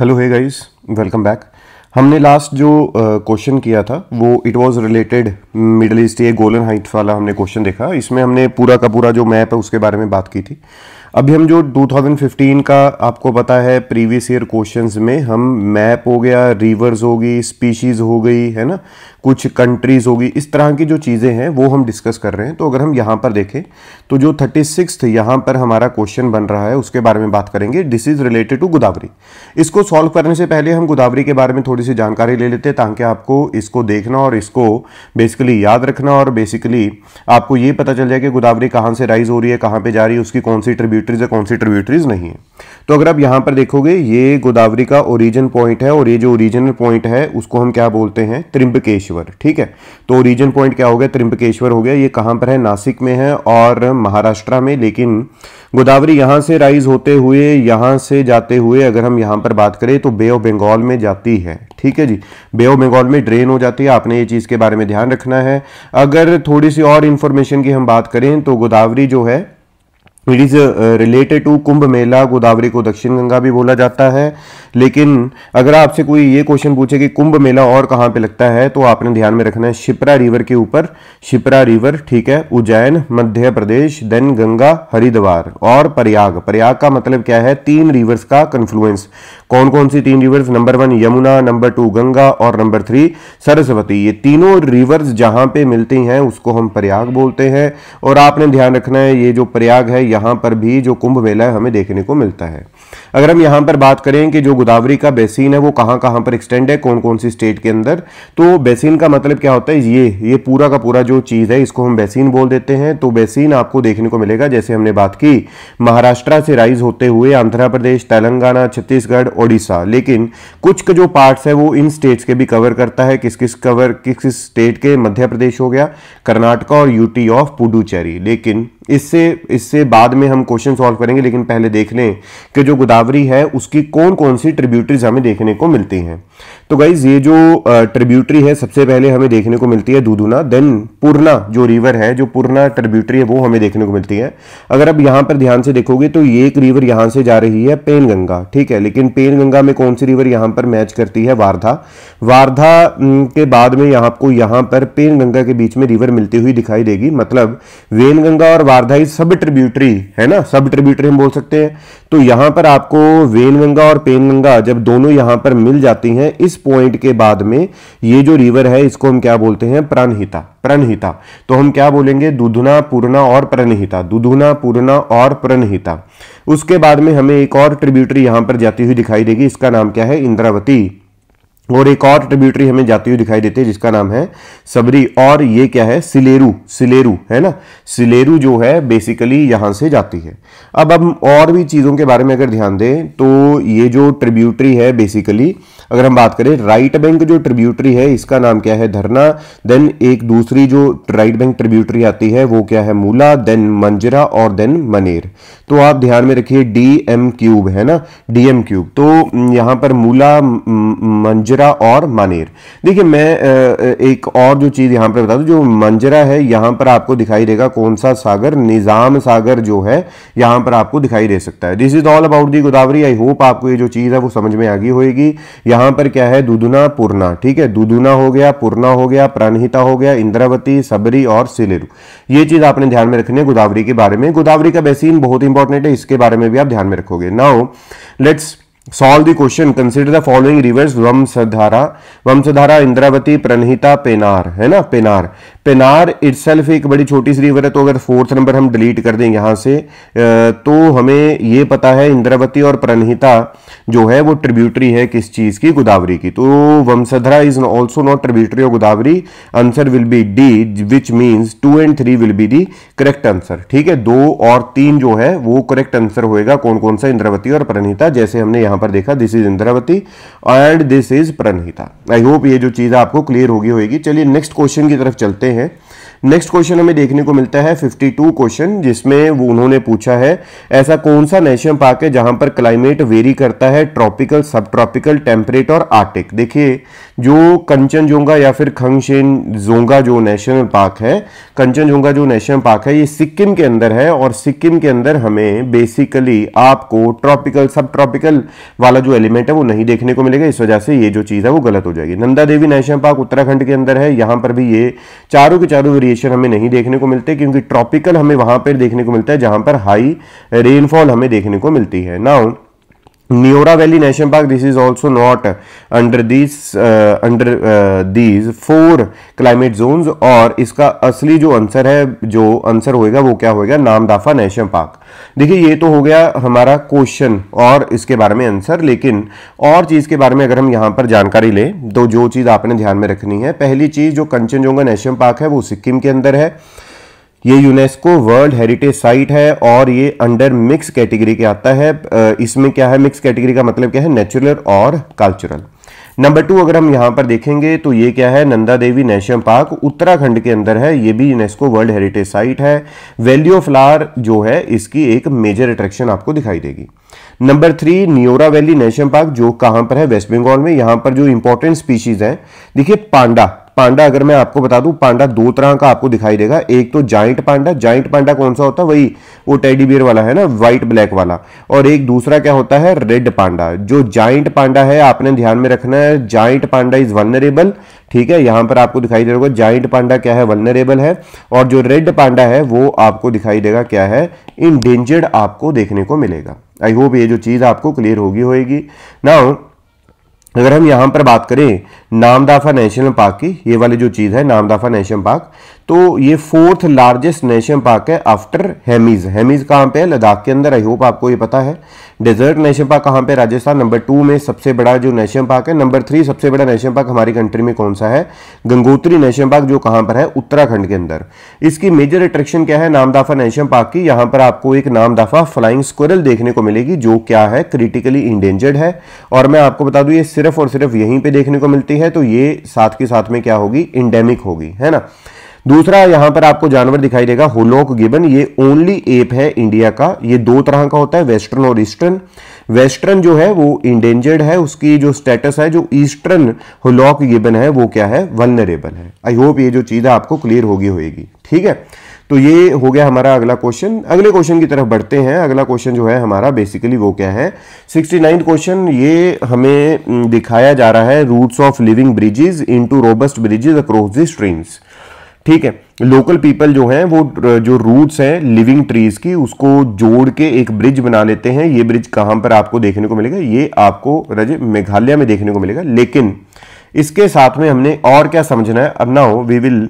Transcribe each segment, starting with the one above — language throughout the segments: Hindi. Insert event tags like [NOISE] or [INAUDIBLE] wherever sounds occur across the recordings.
hello hi guys welcome back हमने लास्ट जो क्वेश्चन uh, किया था वो it was related Middle East ये गोलन हाइट वाला हमने क्वेश्चन देखा इसमें हमने पूरा का पूरा जो मैप है उसके बारे में बात की थी अभी हम जो 2015 का आपको पता है प्रीवियस ईयर क्वेश्चंस में हम मैप हो गया रिवर्स होगी स्पीशीज़ हो गई है ना कुछ कंट्रीज़ होगी इस तरह की जो चीज़ें हैं वो हम डिस्कस कर रहे हैं तो अगर हम यहाँ पर देखें तो जो थर्टी सिक्स यहाँ पर हमारा क्वेश्चन बन रहा है उसके बारे में बात करेंगे this is related to Godavari इसको सॉल्व करने से पहले हम गोदावरी के बारे में थोड़ी सी जानकारी ले लेते हैं ताकि आपको इसको देखना और इसको बेसिकली याद रखना और बेसिकली आपको ये पता चल जाए कि गोदावरी कहाँ से राइज हो रही है कहाँ पर जा रही है उसकी कौन सी ट्रिब्यूटरीज है कौन सी ट्रिब्यूटरीज नहीं है तो अगर आप यहाँ पर देखोगे ये गोदावरी का ओरिजिन पॉइंट है और ये जो ओरिजिनल पॉइंट है उसको हम क्या बोलते हैं त्रिम्बकेश्वर त्रिंबकेश्वर ठीक है तो ओरिजिन पॉइंट क्या हो गया त्रिंबकेश्वर हो गया ये कहाँ पर है नासिक में है और महाराष्ट्र में लेकिन गोदावरी यहाँ से राइज होते हुए यहाँ से जाते हुए अगर हम यहाँ पर बात करें तो बे ऑफ बंगाल में जाती है ठीक है जी बे ऑफ बंगाल में ड्रेन हो जाती है आपने ये चीज़ के बारे में ध्यान रखना है अगर थोड़ी सी और इन्फॉर्मेशन की हम बात करें तो गोदावरी जो है it is related to Kumbh Mela Godavari को दक्षिण गंगा भी बोला जाता है लेकिन अगर आपसे कोई ये क्वेश्चन पूछे कि कुंभ मेला और कहाँ पे लगता है तो आपने ध्यान में रखना है शिप्रा रिवर के ऊपर शिप्रा रिवर ठीक है उज्जैन मध्य प्रदेश देन गंगा हरिद्वार और प्रयाग प्रयाग का मतलब क्या है तीन रिवर्स का कन्फ्लुएंस कौन कौन सी तीन rivers number one Yamuna number two Ganga और नंबर थ्री सरस्वती ये तीनों रिवर्स जहाँ पे मिलती हैं उसको हम प्रयाग बोलते हैं और आपने ध्यान रखना है ये जो प्रयाग है यहाँ पर भी जो कुंभ मेला है हमें देखने को मिलता है अगर हम यहाँ पर बात करें कि जो गोदावरी का बेसिन है वो कहाँ कहाँ पर एक्सटेंड है कौन कौन सी स्टेट के अंदर तो बेसिन का मतलब क्या होता है ये ये पूरा का पूरा जो चीज़ है इसको हम बेसिन बोल देते हैं तो बेसिन आपको देखने को मिलेगा जैसे हमने बात की महाराष्ट्र से राइज होते हुए आंध्र प्रदेश तेलंगाना छत्तीसगढ़ ओडिशा लेकिन कुछ जो पार्ट्स है वो इन स्टेट्स के भी कवर करता है किस किस कवर किस किस स्टेट के मध्य प्रदेश हो गया कर्नाटका और यूटी ऑफ पुडुचेरी लेकिन इससे इससे बाद में हम क्वेश्चन सॉल्व करेंगे लेकिन पहले देख लें कि जो गोदावरी गोदावरी है उसकी कौन कौन सी ट्रिब्यूटरीज हमें देखने को मिलती हैं तो गाइज ये जो ट्रिब्यूटरी है सबसे पहले हमें देखने को मिलती है दूधुना देन पूर्णा जो रिवर है जो पूर्णा ट्रिब्यूटरी है वो हमें देखने को मिलती है अगर आप यहाँ पर ध्यान से देखोगे तो ये एक रिवर यहाँ से जा रही है पेनगंगा ठीक है लेकिन पेनगंगा में कौन सी रिवर यहाँ पर मैच करती है वारधा वारधा के बाद में यहाँ आपको यहाँ पर पेनगंगा के बीच में रिवर मिलती हुई दिखाई देगी मतलब वेनगंगा और वारधा ही सब ट्रिब्यूटरी है ना सब ट्रिब्यूटरी हम बोल सकते हैं तो यहां पर आपको वेन गंगा और पेन गंगा जब दोनों यहां पर मिल जाती हैं इस पॉइंट के बाद में ये जो रिवर है इसको हम क्या बोलते हैं प्राणहिता प्रणहिता तो हम क्या बोलेंगे दुधुना पूर्णा और प्रणहिता दुधुना पूर्णा और प्रणहिता उसके बाद में हमें एक और ट्रिब्यूटरी यहां पर जाती हुई दिखाई देगी इसका नाम क्या है इंद्रावती और एक और ट्रिब्यूटरी हमें जाती हुई दिखाई देती है जिसका नाम है सबरी और ये क्या है सिलेरू सिलेरू है ना सिलेरू जो है बेसिकली यहाँ से जाती है अब हम और भी चीज़ों के बारे में अगर ध्यान दें तो ये जो ट्रिब्यूटरी है बेसिकली अगर हम बात करें राइट बैंक जो ट्रिब्यूटरी है इसका नाम क्या है धरना देन एक दूसरी जो राइट बैंक ट्रिब्यूटरी आती है वो क्या है मूला देन मंजरा और देन मनेर तो आप ध्यान में रखिए डी एम क्यूब है ना डी क्यूब तो यहाँ पर मूला मंजरा मंजरा और मनेर देखिए मैं एक और जो चीज़ यहां पर बता दूँ जो मंजरा है यहां पर आपको दिखाई देगा कौन सा सागर निज़ाम सागर जो है यहां पर आपको दिखाई दे सकता है this is all about the Godavari I hope आपको ये जो चीज़ है वो समझ में आ गई होगी यहां पर क्या है दुदुना पूर्णा ठीक है दुदुना हो गया पूर्णा हो गया प्रणहिता हो गया इंद्रावती सबरी और सिलेरू ये चीज़ आपने ध्यान में रखनी है गोदावरी के बारे में गोदावरी का बेसिन बहुत इंपॉर्टेंट है इसके बारे में भी आप ध्यान में रखोगे now let's solve the question consider the following rivers Vamshadhara Vamshadhara Indravati Pranhita Penar है ना पेनार पेनार इटसेल्फ एक बड़ी छोटी सी रिवर है तो अगर फोर्थ नंबर हम डिलीट कर दें यहाँ से तो हमें ये पता है इंद्रावती और प्रणहिता जो है वो ट्रिब्यूटरी है किस चीज़ की गोदावरी की तो Vamshadhara is also not tributary of Godavari answer will be D which means two and three will be the correct answer ठीक है दो और तीन जो है वो करेक्ट आंसर होएगा कौन कौन सा इंद्रावती और प्रणहिता जैसे हमने यहाँ पर देखा this is Indravati and this is Pranhita I hope ये जो चीज़ आपको क्लियर होगी होगी चलिए नेक्स्ट क्वेश्चन की तरफ चलते हैं नेक्स्ट क्वेश्चन हमें देखने को मिलता है 52 क्वेश्चन जिसमें वो उन्होंने पूछा है ऐसा कौन सा नेशनल पार्क है जहां पर क्लाइमेट वेरी करता है ट्रॉपिकल सब ट्रॉपिकल टेम्परेट और आर्टिक देखिए जो कंचनजोंगा या फिर खंगशेन जोंगा जो नेशनल पार्क है कंचनजोंगा जो नेशनल पार्क है ये सिक्किम के अंदर है और सिक्किम के अंदर हमें बेसिकली आपको ट्रॉपिकल सब ट्रॉपिकल वाला जो एलिमेंट है वो नहीं देखने को मिलेगा इस वजह से ये जो चीज़ है वो गलत हो जाएगी नंदा देवी नेशनल पार्क उत्तराखंड के अंदर है यहाँ पर भी ये चार चारों के चारों वेरिएशन हमें नहीं देखने को मिलते क्योंकि ट्रॉपिकल हमें वहां पर देखने को मिलता है जहां पर हाई रेनफॉल हमें देखने को मिलती है now Neora Valley National Park this is also not under these uh, under uh, these four climate zones और इसका असली जो आंसर है जो आंसर होएगा वो क्या होएगा नामदाफा नेशनल पार्क देखिए ये तो हो गया हमारा क्वेश्चन और इसके बारे में आंसर लेकिन और चीज़ के बारे में अगर हम यहाँ पर जानकारी लें तो जो चीज़ आपने ध्यान में रखनी है पहली चीज़ जो कंचनजोंगा नेशनल पार्क है वो सिक्किम के अंदर है ये यूनेस्को वर्ल्ड हेरिटेज साइट है और ये अंडर मिक्स कैटेगरी के आता है इसमें क्या है मिक्स कैटेगरी का मतलब क्या है नेचुरल और कल्चरल नंबर टू अगर हम यहाँ पर देखेंगे तो ये क्या है नंदा देवी नेशनल पार्क उत्तराखंड के अंदर है ये भी यूनेस्को वर्ल्ड हेरिटेज साइट है वैली ऑफ फ्लावर जो है इसकी एक मेजर अट्रैक्शन आपको दिखाई देगी number three Neora valley national park जो कहाँ पर है वेस्ट बंगाल में यहाँ पर जो इंपॉर्टेंट स्पीशीज हैं देखिए पांडा पांडा अगर मैं आपको बता दूं पांडा दो तरह का आपको दिखाई देगा एक तो जाइंट पांडा जाइंट पांडा कौन सा होता है वही वो टेडी बियर वाला है ना व्हाइट ब्लैक वाला और एक दूसरा क्या होता है रेड पांडा जो जाइंट पांडा है आपने ध्यान में रखना है जाइंट पांडा इज वनरेबल ठीक है यहां पर आपको दिखाई दे रहा होगा जाइंट पांडा क्या है वनरेबल है और जो रेड पांडा है वो आपको दिखाई देगा क्या है इनडेंजर्ड आपको देखने को मिलेगा आई होप ये जो चीज़ आपको क्लियर होगी होगी ना अगर हम यहां पर बात करें नामदाफा नेशनल पार्क की ये वाली जो चीज़ है नामदाफा नेशनल पार्क तो ये फोर्थ लार्जेस्ट नेशनल पार्क है आफ्टर हेमीज़ हेमीज़ कहाँ पे है लद्दाख के अंदर आई होप आपको ये पता है डेजर्ट नेशनल पार्क कहाँ पे राजस्थान नंबर टू में सबसे बड़ा जो नेशनल पार्क है नंबर थ्री सबसे बड़ा नेशनल पार्क हमारी कंट्री में कौन सा है गंगोत्री नेशनल पार्क जो कहाँ पर है उत्तराखंड के अंदर इसकी मेजर अट्रैक्शन क्या है नामदाफा नेशनल पार्क की यहाँ पर आपको एक नामदाफा फ्लाइंग स्क्वरल देखने को मिलेगी जो क्या है क्रिटिकली इंडेंजर्ड है और मैं आपको बता दूँ ये सिर्फ और सिर्फ यहीं पर देखने को मिलती है है तो ये साथ के साथ में क्या होगी इंडेमिक होगी है ना दूसरा यहां पर आपको जानवर दिखाई देगा होलोक गिबन ये ओनली एप है इंडिया का ये दो तरह का होता है वेस्टर्न और ईस्टर्न वेस्टर्न जो है वो इंडेंजर्ड है उसकी जो स्टेटस है जो ईस्टर्न होलोक गिबन है वो क्या है वनरेबल है आई होप ये जो चीज़ है आपको क्लियर होगी होगी ठीक है तो ये हो गया हमारा अगला क्वेश्चन अगले क्वेश्चन की तरफ बढ़ते हैं अगला क्वेश्चन जो है हमारा बेसिकली वो क्या है 69 क्वेश्चन ये हमें दिखाया जा रहा है roots of living bridges into robust bridges across the streams ठीक है लोकल पीपल जो हैं वो जो रूट्स हैं लिविंग ट्रीज की उसको जोड़ के एक ब्रिज बना लेते हैं ये ब्रिज कहाँ पर आपको देखने को मिलेगा ये आपको रज मेघालय में देखने को मिलेगा लेकिन इसके साथ में हमने और क्या समझना है अब ना वी विल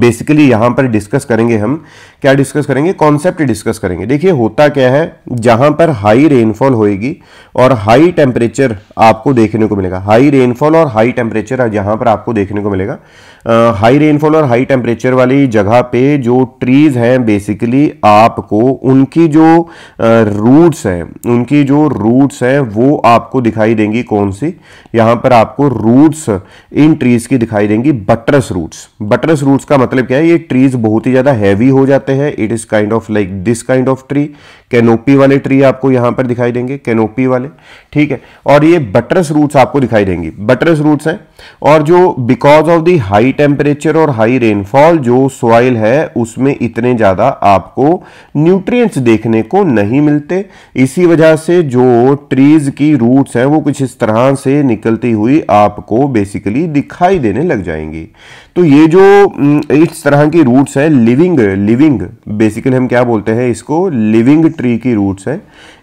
बेसिकली यहाँ पर डिस्कस करेंगे हम क्या डिस्कस करेंगे कॉन्सेप्ट डिस्कस करेंगे देखिए होता क्या है जहां पर हाई रेनफॉल होएगी और हाई टेम्परेचर आपको देखने को मिलेगा हाई रेनफॉल और हाई टेम्परेचर यहाँ पर आपको देखने को मिलेगा हाई रेनफॉल और हाई टेम्परेचर वाली जगह पे जो ट्रीज़ हैं बेसिकली आपको उनकी जो रूट्स हैं उनकी जो रूट्स हैं वो आपको दिखाई देंगी कौन सी यहां पर आपको रूट्स इन ट्रीज़ की दिखाई देंगी बटरस रूट्स बटरस रूट्स का मतलब क्या है ये ट्रीज़ बहुत ही ज़्यादा हैवी हो जाते हैं it is kind of like this kind of tree canopy वाले ट्री आपको यहां पर दिखाई देंगे कैनोपी वाले ठीक है और ये बटरस रूट्स आपको दिखाई देंगी बटरस रूट्स हैं और जो because of the high high temperature और हाई रेनफॉल जो सॉइल है उसमें इतने ज़्यादा आपको न्यूट्रिएंट्स देखने को नहीं मिलते इसी वजह से जो ट्रीज़ की रूट्स हैं वो कुछ इस तरह से निकलती हुई आपको बेसिकली दिखाई देने लग जाएंगी तो ये जो इस तरह की रूट्स हैं लिविंग लिविंग बेसिकली हम क्या बोलते हैं इसको लिविंग ट्री की रूट्स हैं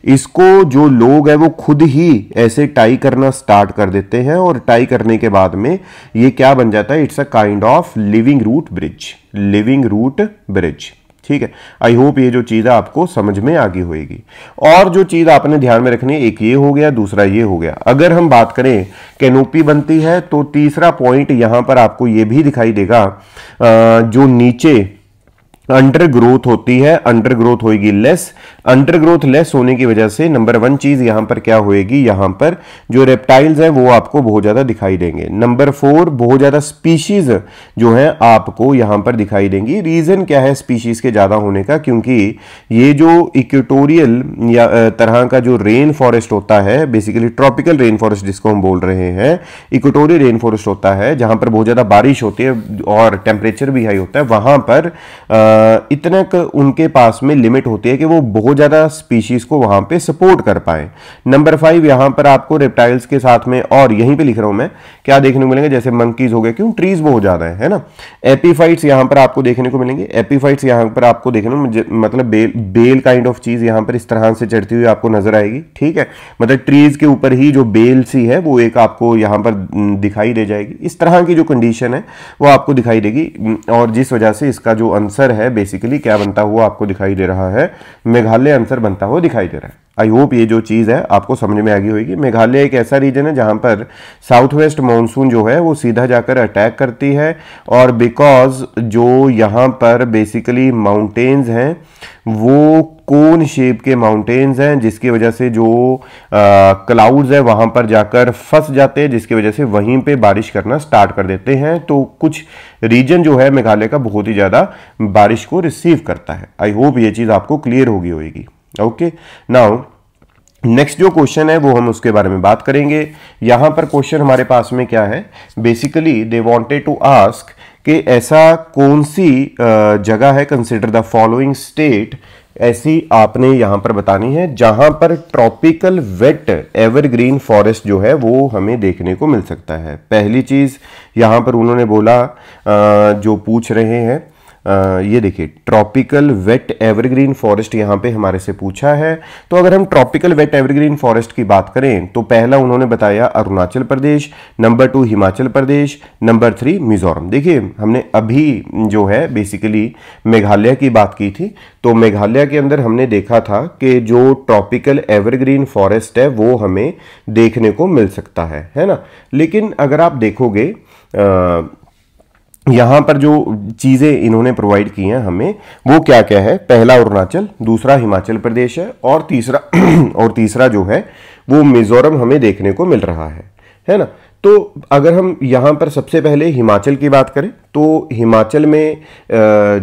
इसको जो लोग हैं वो खुद ही ऐसे टाई करना स्टार्ट कर देते हैं और टाई करने के बाद में ये क्या बन जाता है it's a kind of living root bridge living root bridge ठीक है आई होप ये जो चीज़ आपको समझ में आगे होएगी होगी और जो चीज़ आपने ध्यान में रखनी है एक ये हो गया दूसरा ये हो गया अगर हम बात करें कैनोपी बनती है तो तीसरा पॉइंट यहाँ पर आपको ये भी दिखाई देगा जो नीचे अंडर ग्रोथ होती है अंडर ग्रोथ होगी लेस अंडर ग्रोथ लेस होने की वजह से नंबर वन चीज यहां पर क्या होएगी यहां पर जो रेप्टाइल्स हैं वो आपको बहुत ज्यादा दिखाई देंगे नंबर फोर बहुत ज्यादा स्पीशीज जो है आपको यहां पर दिखाई देंगी रीजन क्या है स्पीशीज के ज्यादा होने का क्योंकि ये जो इक्वेटोरियल या तरह का जो रेन फॉरेस्ट होता है बेसिकली ट्रॉपिकल रेन फॉरेस्ट जिसको हम बोल रहे हैं इक्वेटोरियल रेन फॉरेस्ट होता है जहां पर बहुत ज्यादा बारिश होती है और टेम्परेचर भी हाई होता है वहां पर आ, इतना उनके पास में लिमिट होती है कि वो बहुत ज़्यादा स्पीशीज़ को वहाँ पे सपोर्ट कर पाए नंबर फाइव यहाँ पर आपको रेप्टाइल्स के साथ में और यहीं पे लिख रहा हूँ मैं क्या देखने को मिलेंगे जैसे मंकीज़ हो गए क्यों ट्रीज़ बहुत ज़्यादा है है ना एपीफाइट्स यहाँ पर आपको देखने को मिलेंगे एपीफाइट्स यहाँ पर आपको देखने को मतलब बेल बेल काइंड ऑफ चीज़ यहाँ पर इस तरह से चढ़ती हुई आपको नज़र आएगी ठीक है मतलब ट्रीज़ के ऊपर ही जो बेल सी है वो एक आपको यहाँ पर दिखाई दे जाएगी इस तरह की जो कंडीशन है वो आपको दिखाई देगी और जिस वजह से इसका जो आंसर है बेसिकली क्या बनता हुआ आपको दिखाई दे रहा है मेघालय आंसर बनता हुआ दिखाई दे रहा है आई होप ये जो चीज़ है आपको समझ में आ गई होगी मेघालय एक ऐसा रीजन है जहाँ पर साउथ वेस्ट मानसून जो है वो सीधा जाकर अटैक करती है और बिकॉज जो यहाँ पर बेसिकली माउंटेन्स हैं वो कोन शेप के माउंटेन्स हैं जिसकी वजह से जो क्लाउड्स है वहाँ पर जाकर फंस जाते हैं जिसकी वजह से वहीं पे बारिश करना स्टार्ट कर देते हैं तो कुछ रीजन जो है मेघालय का बहुत ही ज़्यादा बारिश को रिसीव करता है आई होप ये चीज़ आपको क्लियर होगी होगी ओके नाउ नेक्स्ट जो क्वेश्चन है वो हम उसके बारे में बात करेंगे यहां पर क्वेश्चन हमारे पास में क्या है basically they wanted to ask कि ऐसा कौन सी जगह है कंसिडर द फॉलोइंग स्टेट ऐसी आपने यहां पर बतानी है जहां पर ट्रॉपिकल वेट एवरग्रीन फॉरेस्ट जो है वो हमें देखने को मिल सकता है पहली चीज़ यहां पर उन्होंने बोला जो पूछ रहे हैं ये देखिए ट्रॉपिकल वेट एवरग्रीन फॉरेस्ट यहाँ पे हमारे से पूछा है तो अगर हम ट्रॉपिकल वेट एवरग्रीन फॉरेस्ट की बात करें तो पहला उन्होंने बताया Arunachal Pradesh number two Himachal Pradesh number three Mizoram देखिए हमने अभी जो है बेसिकली मेघालय की बात की थी तो मेघालय के अंदर हमने देखा था कि जो ट्रॉपिकल एवरग्रीन फॉरेस्ट है वो हमें देखने को मिल सकता है है ना लेकिन अगर आप देखोगे आ, यहाँ पर जो चीज़ें इन्होंने प्रोवाइड की हैं हमें वो क्या क्या है पहला अरुणाचल दूसरा हिमाचल प्रदेश है और तीसरा [CLEARS THROAT] और तीसरा जो है वो मिज़ोरम हमें देखने को मिल रहा है है ना तो अगर हम यहाँ पर सबसे पहले हिमाचल की बात करें तो हिमाचल में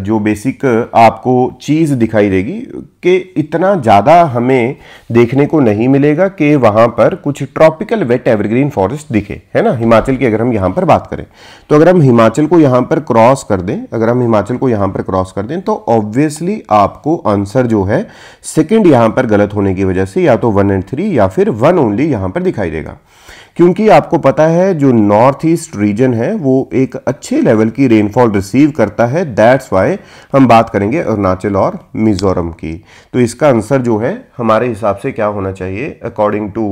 जो बेसिक आपको चीज़ दिखाई देगी कि इतना ज़्यादा हमें देखने को नहीं मिलेगा कि वहाँ पर कुछ ट्रॉपिकल वेट एवरग्रीन फॉरेस्ट दिखे है ना हिमाचल की अगर हम यहाँ पर बात करें तो अगर हम हिमाचल को यहाँ पर क्रॉस कर दें अगर हम हिमाचल को यहाँ पर क्रॉस कर दें तो ऑब्वियसली आपको आंसर जो है सेकेंड यहाँ पर गलत होने की वजह से या तो वन एंड थ्री या फिर वन ओनली यहाँ पर दिखाई देगा क्योंकि आपको पता है जो नॉर्थ ईस्ट रीजन है वो एक अच्छे लेवल की रेनफॉल रिसीव करता है दैट्स वाई हम बात करेंगे अरुणाचल और मिजोरम की तो इसका आंसर जो है हमारे हिसाब से क्या होना चाहिए according to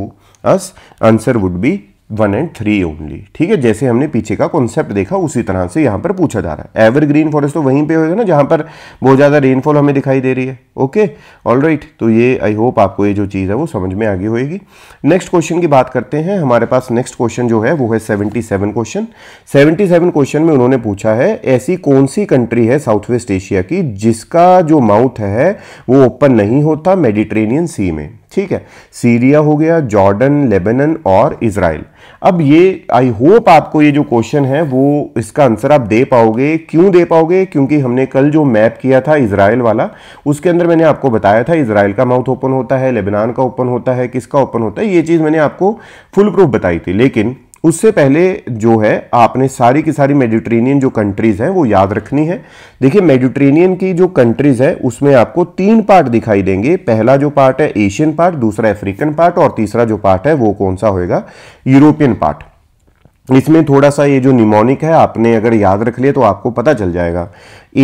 us answer would be one and three only ठीक है जैसे हमने पीछे का कॉन्सेप्ट देखा उसी तरह से यहाँ पर पूछा जा रहा है एवरग्रीन फॉरेस्ट तो वहीं पे होगा ना जहाँ पर बहुत ज़्यादा रेनफॉल हमें दिखाई दे रही है ओके ऑल राइट तो ये आई होप आपको ये जो चीज़ है वो समझ में आगे होएगी नेक्स्ट क्वेश्चन की बात करते हैं हमारे पास नेक्स्ट क्वेश्चन जो है वो है seventy seven question seventy seven question में उन्होंने पूछा है ऐसी कौन सी कंट्री है साउथ वेस्ट एशिया की जिसका जो माउथ है वो ओपन नहीं होता मेडिट्रेनियन सी में ठीक है सीरिया हो गया जॉर्डन लेबनन और इसराइल अब ये आई होप आपको ये जो क्वेश्चन है वो इसका आंसर आप दे पाओगे क्यों दे पाओगे क्योंकि हमने कल जो मैप किया था इसराइल वाला उसके अंदर मैंने आपको बताया था इसराइल का माउथ ओपन होता है लेबनान का ओपन होता है किसका ओपन होता है ये चीज़ मैंने आपको फुल प्रूफ बताई थी लेकिन उससे पहले जो है आपने सारी की सारी मेडिट्रेनियन जो कंट्रीज़ हैं वो याद रखनी है देखिए मेडिट्रेनियन की जो कंट्रीज़ है उसमें आपको तीन पार्ट दिखाई देंगे पहला जो पार्ट है एशियन पार्ट दूसरा अफ्रीकन पार्ट और तीसरा जो पार्ट है वो कौन सा होएगा यूरोपियन पार्ट इसमें थोड़ा सा ये जो निमोनिक है आपने अगर याद रख लिया तो आपको पता चल जाएगा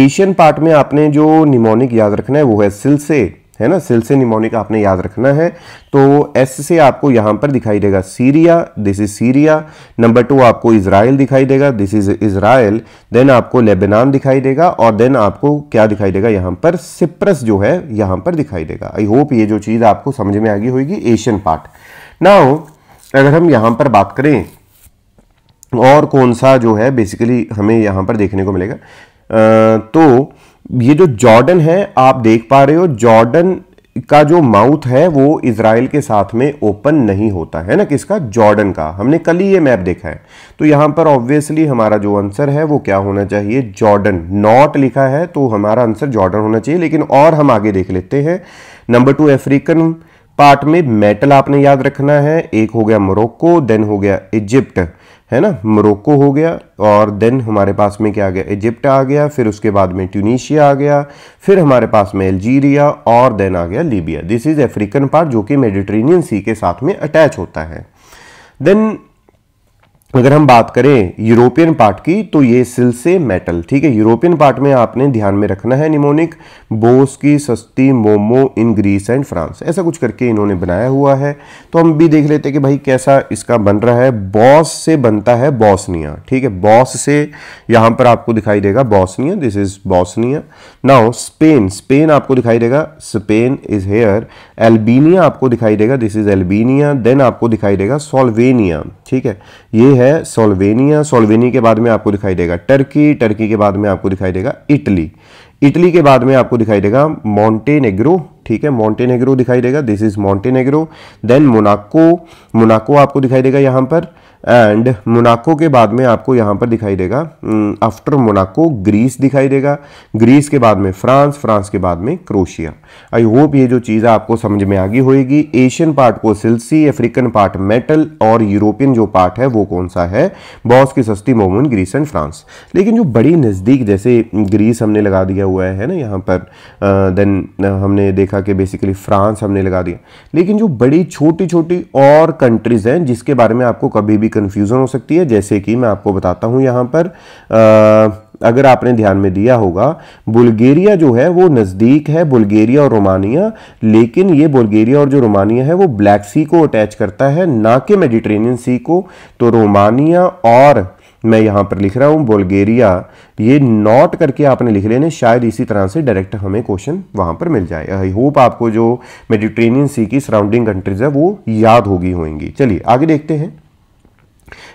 एशियन पार्ट में आपने जो निमोनिक याद रखना है वो है सिलसे है ना सिलसे से निमोनिक आपने याद रखना है तो एस से आपको यहां पर दिखाई देगा Syria this is Syria number two आपको इसराइल दिखाई देगा दिस इज इसराइल देन आपको लेबनान दिखाई देगा और देन आपको क्या दिखाई देगा यहां पर सिप्रस जो है यहां पर दिखाई देगा आई होप ये जो चीज़ आपको समझ में आ गई होगी एशियन पार्ट नाउ अगर हम यहां पर बात करें और कौन सा जो है बेसिकली हमें यहां पर देखने को मिलेगा आ, तो ये जो जॉर्डन है आप देख पा रहे हो जॉर्डन का जो माउथ है वो इसराइल के साथ में ओपन नहीं होता है ना किसका जॉर्डन का हमने कल ही ये मैप देखा है तो यहां पर ऑब्वियसली हमारा जो आंसर है वो क्या होना चाहिए जॉर्डन नॉट लिखा है तो हमारा आंसर जॉर्डन होना चाहिए लेकिन और हम आगे देख लेते हैं नंबर टू अफ्रीकन पार्ट में मेटल आपने याद रखना है एक हो गया मोरक्को देन हो गया इजिप्ट है ना मोरक्को हो गया और देन हमारे पास में क्या आ गया इजिप्ट आ गया फिर उसके बाद में ट्यूनीशिया आ गया फिर हमारे पास में अल्जीरिया और देन आ गया Libya this is African part जो कि मेडिटेरेनियन सी के साथ में अटैच होता है देन अगर हम बात करें यूरोपियन पार्ट की तो ये सिल से मेटल ठीक है यूरोपियन पार्ट में आपने ध्यान में रखना है निमोनिक बोस की सस्ती momo in Greece and France ऐसा कुछ करके इन्होंने बनाया हुआ है तो हम भी देख लेते हैं कि भाई कैसा इसका बन रहा है बॉस से बनता है बॉसनिया ठीक है बॉस से यहाँ पर आपको दिखाई देगा Bosnia this is Bosnia now Spain Spain आपको दिखाई देगा स्पेन इज हेयर एल्बीनिया आपको दिखाई देगा दिस इज एल्बीनिया देन आपको दिखाई देगा सोलवेनिया ठीक है ये है सोलवेनिया सोलवेनिया के बाद में आपको दिखाई देगा टर्की टर्की के बाद में आपको दिखाई देगा इटली इटली के बाद में आपको दिखाई देगा मॉन्टेनेग्रो ठीक है मॉन्टेनेग्रो दिखाई देगा this is Montenegro then Monaco Monaco आपको दिखाई देगा यहां पर एंड मोनाको के बाद में आपको यहां पर दिखाई देगा आफ्टर हम्म, मोनाको ग्रीस दिखाई देगा ग्रीस के बाद में फ्रांस फ्रांस के बाद में क्रोशिया आई होप ये जो चीज़ आपको समझ में आ गई होगी एशियन पार्ट को सिल्सी अफ्रीकन पार्ट मेटल और यूरोपियन जो पार्ट है वो कौन सा है बॉस की सस्ती मोमून ग्रीस एंड फ्रांस लेकिन जो बड़ी नज़दीक जैसे ग्रीस हमने लगा दिया हुआ है ना यहाँ पर देन हमने देखा कि बेसिकली फ्रांस हमने लगा दिया लेकिन जो बड़ी छोटी छोटी और कंट्रीज़ हैं जिसके बारे में आपको कभी भी कन्फ्यूज़न हो सकती है जैसे कि मैं आपको बताता हूँ यहाँ पर आ, अगर आपने ध्यान में दिया होगा बुल्गेरिया जो है वो नज़दीक है बुल्गेरिया और रोमानिया लेकिन ये बुल्गेरिया और जो रोमानिया है वो ब्लैक सी को अटैच करता है ना कि मेडिट्रेनियन सी को तो रोमानिया और मैं यहाँ पर लिख रहा हूँ बुल्गेरिया ये नॉट करके आपने लिख लेने शायद इसी तरह से डायरेक्ट हमें क्वेश्चन वहाँ पर मिल जाए आई होप आपको जो मेडिट्रेनियन सी की सराउंडिंग कंट्रीज़ है वो याद होगी होंगी चलिए आगे देखते हैं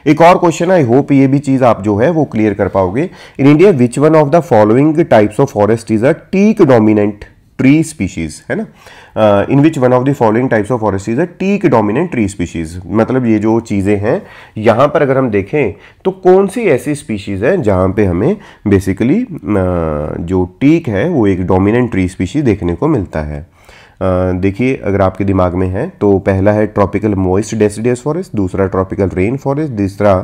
एक और क्वेश्चन आई होप ये भी चीज़ आप जो है वो क्लियर कर पाओगे in India which one of the following types of forest is a teak dominant tree species है ना in which one of the following types of forest is a teak dominant tree species मतलब ये जो चीज़ें हैं यहाँ पर अगर हम देखें तो कौन सी ऐसी स्पीशीज है जहाँ पे हमें बेसिकली uh, जो टीक है वो एक डोमिनेंट ट्री स्पीशीज देखने को मिलता है देखिए अगर आपके दिमाग में है तो पहला है ट्रॉपिकल मोइस्ट डेसिडियस फॉरेस्ट दूसरा ट्रॉपिकल रेन फॉरेस्ट तीसरा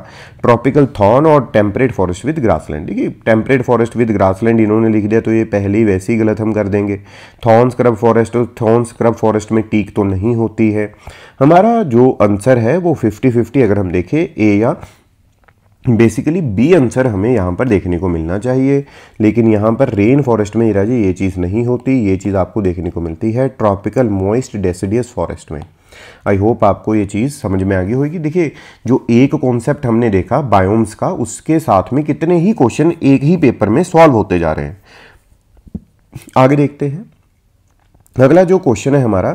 ट्रॉपिकल थॉर्न और टेम्परेट फॉरेस्ट विद ग्रासलैंड देखिए टेम्परेट फॉरेस्ट विद ग्रासलैंड इन्होंने लिख दिया तो ये पहले ही वैसे ही गलत हम कर देंगे थॉर्न स्क्रब फॉरेस्ट और थॉर्न स्क्रब फॉरेस्ट में टीक तो नहीं होती है हमारा जो आंसर है वो फिफ्टी फिफ्टी अगर हम देखें ए या बेसिकली बी आंसर हमें यहाँ पर देखने को मिलना चाहिए लेकिन यहाँ पर रेन फॉरेस्ट में राजे ये चीज़ नहीं होती ये चीज़ आपको देखने को मिलती है ट्रॉपिकल मोइस्ट डेसिडियस फॉरेस्ट में आई होप आपको ये चीज़ समझ में आ गई होगी देखिए जो एक कॉन्सेप्ट हमने देखा बायोम्स का उसके साथ में कितने ही क्वेश्चन एक ही पेपर में सॉल्व होते जा रहे हैं आगे देखते हैं अगला जो क्वेश्चन है हमारा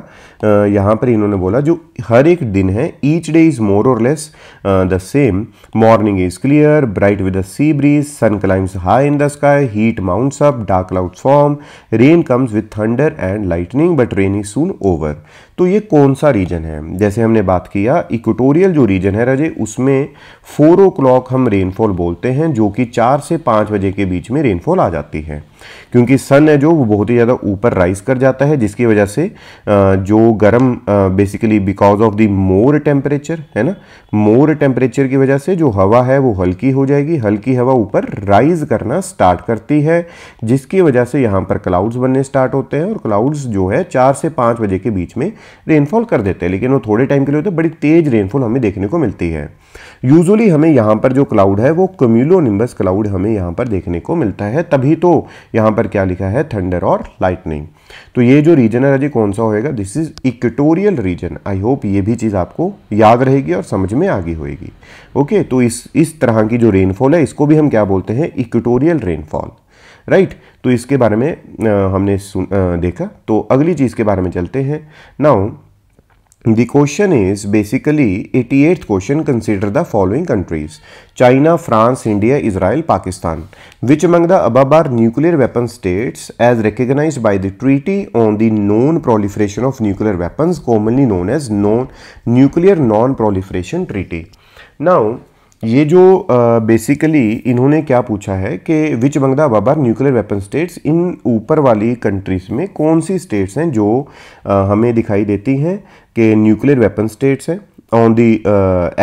यहाँ पर इन्होंने बोला जो हर एक दिन है each day is more or less the same morning is clear bright with the sea breeze sun climbs high in the sky heat mounts up dark clouds form rain comes with thunder and lightning but rain is soon over तो ये कौन सा रीजन है जैसे हमने बात किया इक्वेटोरियल जो रीजन है रजे उसमें फोर ओ क्लॉक हम रेनफॉल बोलते हैं जो कि चार से पाँच बजे के बीच में रेनफॉल आ जाती है क्योंकि सन है जो वो बहुत ही ज़्यादा ऊपर राइज कर जाता है जिसकी वजह से जो गर्म basically because of the more temperature है ना मोर टेम्परेचर की वजह से जो हवा है वो हल्की हो जाएगी हल्की हवा ऊपर राइज करना स्टार्ट करती है जिसकी वजह से यहाँ पर क्लाउड्स बनने स्टार्ट होते हैं और क्लाउड्स जो है चार से पाँच बजे के बीच में रेनफॉल कर देते हैं लेकिन वो थोड़े टाइम के लिए होते हैं बड़ी तेज़ रेनफॉल हमें देखने को मिलती है यूजुअली हमें यहाँ पर जो क्लाउड है वो कम्यूलो निम्बस क्लाउड हमें यहाँ पर देखने को मिलता है तभी तो यहाँ पर क्या लिखा है थंडर और लाइटनिंग तो ये जो रीजन है राजे कौन सा होएगा this is equatorial region I hope ये भी चीज़ आपको याद रहेगी और समझ में आगे होएगी ओके तो इस इस तरह की जो रेनफॉल है इसको भी हम क्या बोलते हैं इक्वेटोरियल रेनफॉल राइट तो इसके बारे में हमने देखा तो अगली चीज के बारे में चलते हैं now the question is basically eighty eighth question consider the following countries China France India Israel Pakistan which among the above are nuclear weapon state as recognize by the treaty on the non proliferation of nuclear weapon commonly known as non nuclear non proliferation treaty now ये जो बेसिकली uh, इन्होंने क्या पूछा है कि which among the above nuclear weapon states इन ऊपर वाली कंट्रीज़ में कौन सी स्टेट्स हैं जो uh, हमें दिखाई देती हैं कि न्यूक्लियर वेपन स्टेट्स हैं on the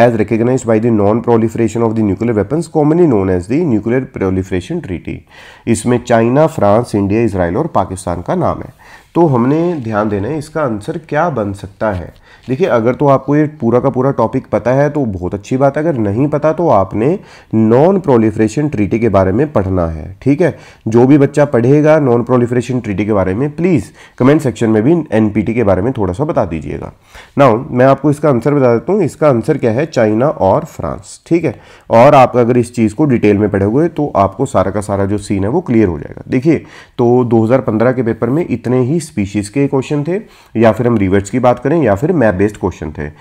as recognize by the non proliferation of the nuclear weapon commonly known as the nuclear proliferation treaty इसमें चाइना फ्रांस इंडिया इसराइल और पाकिस्तान का नाम है तो हमने ध्यान देना है इसका आंसर क्या बन सकता है देखिए अगर तो आपको ये पूरा का पूरा टॉपिक पता है तो बहुत अच्छी बात है अगर नहीं पता तो आपने नॉन प्रोलिफ्रेशन ट्रीटी के बारे में पढ़ना है ठीक है जो भी बच्चा पढ़ेगा नॉन प्रोलिफ्रेशन ट्रीटी के बारे में प्लीज़ कमेंट सेक्शन में भी एन के बारे में थोड़ा सा बता दीजिएगा नाउ मैं आपको इसका आंसर बता देता हूँ इसका आंसर क्या है चाइना और फ्रांस ठीक है और आप अगर इस चीज़ को डिटेल में पढ़े हुए तो आपको सारा का सारा जो सीन है वो क्लियर हो जाएगा देखिए तो दो के पेपर में इतने ही स्पीशीज़ के क्वेश्चन थे या फिर हम रिवर्ट्स की बात करें या फिर मैप बेस्ड क्वेश्चन थे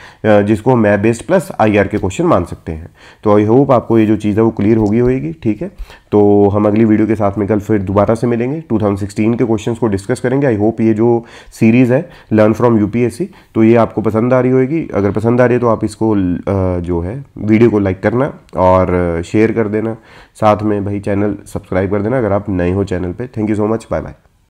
जिसको हम मैप बेस्ड प्लस आई के क्वेश्चन मान सकते हैं तो आई होप आपको ये जो चीज़ है वो क्लियर होगी होगी ठीक है तो हम अगली वीडियो के साथ में कल फिर दोबारा से मिलेंगे 2016 के क्वेश्चंस को डिस्कस करेंगे आई होप ये जो सीरीज़ है लर्न फ्रॉम यूपीएससी तो ये आपको पसंद आ रही होगी अगर पसंद आ रही है तो आप इसको जो है वीडियो को लाइक करना और शेयर कर देना साथ में भाई चैनल सब्सक्राइब कर देना अगर आप नए हो चैनल पर thank you so much bye bye